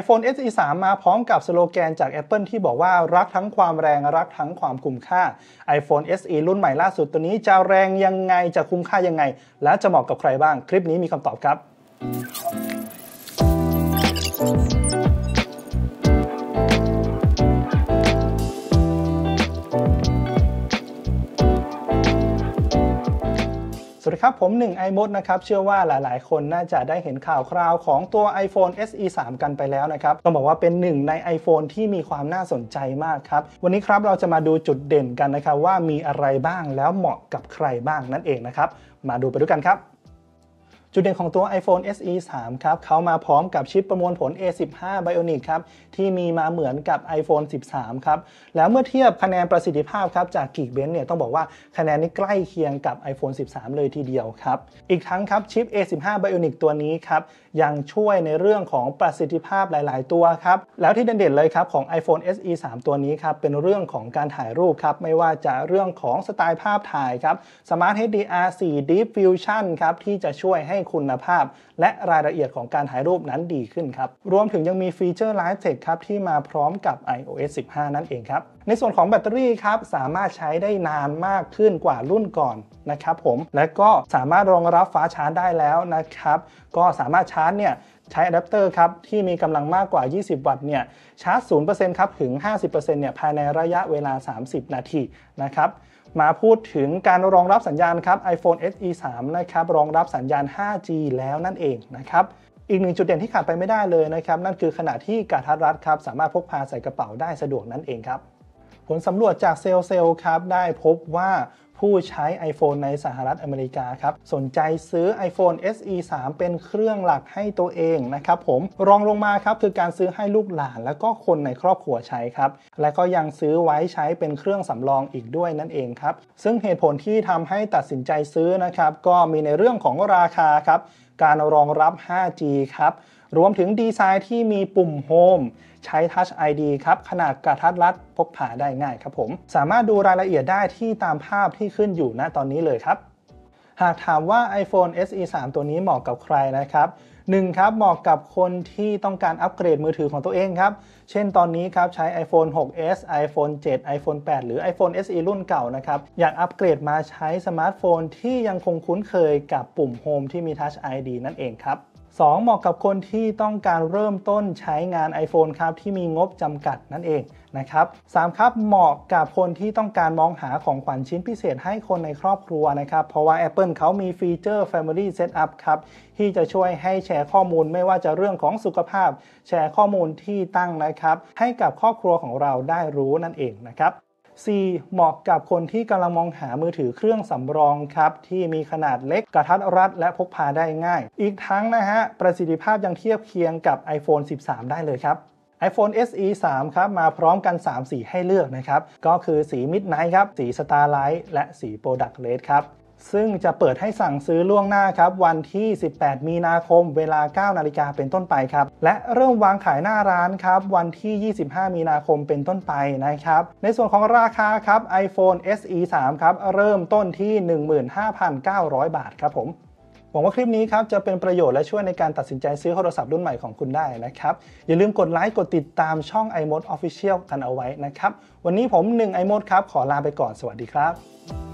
iPhone SE 3 มาพร้อมกับสโลแกนจาก Apple ที่บอกว่ารักทั้งความแรงรักทั้งความคุ้มค่า iPhone SE รุ่นใหม่ล่าสุดตัวนี้จะแรงยังไงจะคุ้มค่ายังไง และจะเหมาะกับใครบ้างคลิปนี้มีคำตอบครับวัสดีครับผมหนึ่งไอมดนะครับเชื่อว่าหลายๆ คนน่าจะได้เห็นข่าวคราวของตัว iPhone SE 3 กันไปแล้วนะครับต้องบอกว่าเป็นหนึ่งใน iPhone ที่มีความน่าสนใจมากครับ วันนี้ครับเราจะมาดูจุดเด่นกันนะครับว่ามีอะไรบ้างแล้วเหมาะกับใครบ้างนั่นเองนะครับ มาดูไปด้วยกันครับจุดเด่นของตัว iPhone SE 3 ครับ เขามาพร้อมกับชิปประมวลผล A15 Bionic ครับ ที่มีมาเหมือนกับ iPhone 13 ครับ แล้วเมื่อเทียบคะแนนประสิทธิภาพครับจาก Geekbench เนี่ยต้องบอกว่าคะแนนนี้ใกล้เคียงกับ iPhone 13 เลยทีเดียวครับ อีกทั้งครับ ชิป A15 Bionic ตัวนี้ครับ ยังช่วยในเรื่องของประสิทธิภาพหลาย ๆ ตัวครับ แล้วที่เด่นๆเลยครับของ iPhone SE 3 ตัวนี้ครับเป็นเรื่องของการถ่ายรูปครับไม่ว่าจะเรื่องของสไตล์ภาพถ่ายครับ Smart HDR 4 Deep Fusion ครับที่จะช่วยใหคุณภาพและรายละเอียดของการถ่ายรูปนั้นดีขึ้นครับ รวมถึงยังมีฟีเจอร์ Live t e c ครับที่มาพร้อมกับ iOS 15 นั่นเองครับในส่วนของแบตเตอรี่ครับสามารถใช้ได้นานมากขึ้นกว่ารุ่นก่อนนะครับผมและก็สามารถรองรับฟ้าชาร์จได้แล้วนะครับก็สามารถชาร์จเนี่ยใช้อะแดปเตอร์ครับที่มีกำลังมากกว่า20 วัตต์เนี่ยชาร์จ0%ครับถึง 50%เนี่ยภายในระยะเวลา 30 นาทีนะครับมาพูดถึงการรองรับสัญญาณครับ iPhone SE 3 นะครับรองรับสัญญาณ 5G แล้วนั่นเองนะครับอีกหนึ่งจุดเด่นที่ขาดไปไม่ได้เลยนะครับ นั่นคือขนาดที่การทัดรัดครับสามารถพกพาใส่กระเป๋าได้สะดวกนั่นเองครับผลสำรวจจากเซลเซลครับได้พบว่าผู้ใช้ iPhone ในสหรัฐอเมริกาครับสนใจซื้อ iPhone SE 3เป็นเครื่องหลักให้ตัวเองนะครับผมรองลงมาครับ คือการซื้อให้ลูกหลานและก็คนในครอบครัวใช้ครับ และก็ยังซื้อไว้ใช้เป็นเครื่องสำรองอีกด้วยนั่นเองครับ ซึ่งเหตุผลที่ทำให้ตัดสินใจซื้อนะครับก็มีในเรื่องของราคาครับการรองรับ 5G ครับรวมถึงดีไซน์ที่มีปุ่มโฮมใช้ Touch ID ครับ ขนาดกระทัดรัดพกพาได้ง่ายครับผม สามารถดูรายละเอียดได้ที่ตามภาพที่ขึ้นอยู่ณตอนนี้เลยครับ หากถามว่า iPhone SE 3 ตัวนี้เหมาะกับใครนะครับ1ครับเหมาะกับคนที่ต้องการอัปเกรดมือถือของตัวเองครับเช่นตอนนี้ครับใช้ iPhone 6s iPhone 7 iPhone 8 หรือ iPhone SE รุ่นเก่านะครับอยากอัปเกรดมาใช้สมาร์ทโฟนที่ยังคงคุ้นเคยกับปุ่ม Home ที่มี Touch ID นั่นเองครับ 2. เหมาะกับคนที่ต้องการเริ่มต้นใช้งาน iPhone ครับ ที่มีงบจำกัดนั่นเองนะครับ3ครับเหมาะกับคนที่ต้องการมองหาของขวัญชิ้นพิเศษให้คนในครอบครัวนะครับเพราะว่า Apple เขามีฟีเจอร์ Family Setup ครับ ที่จะช่วยให้แชร์ข้อมูลไม่ว่าจะเรื่องของสุขภาพ แชร์ข้อมูลที่ตั้งนะครับให้กับครอบครัวของเราได้รู้นั่นเองนะครับ C เหมาะกับคนที่กำลังมองหามือถือเครื่องสำรองครับ ที่มีขนาดเล็กกระทัดรัดและพกพาได้ง่าย อีกทั้งนะฮะ ประสิทธิภาพยังเทียบเคียงกับ iPhone 13 ได้เลยครับ iPhone SE 3 ครับ มาพร้อมกัน 3 สีให้เลือกนะครับ ก็คือสี Midnight ครับ สี Starlight และสี Product Red ครับซึ่งจะเปิดให้สั่งซื้อล่วงหน้าครับวันที่ 18 มีนาคม เวลา 9 นาฬิกาเป็นต้นไปครับและเริ่มวางขายหน้าร้านครับวันที่ 25 มีนาคมเป็นต้นไปนะครับในส่วนของราคาครับ iPhone SE 3 ครับเริ่มต้นที่ 15,900 บาทครับผมหวังว่าคลิปนี้ครับจะเป็นประโยชน์และช่วยในการตัดสินใจซื้อโทรศัพท์รุ่นใหม่ของคุณได้นะครับอย่าลืมกดไลค์กดติดตามช่อง iMode Official กันเอาไว้นะครับวันนี้ผม1 iMode ครับขอลาไปก่อนสวัสดีครับ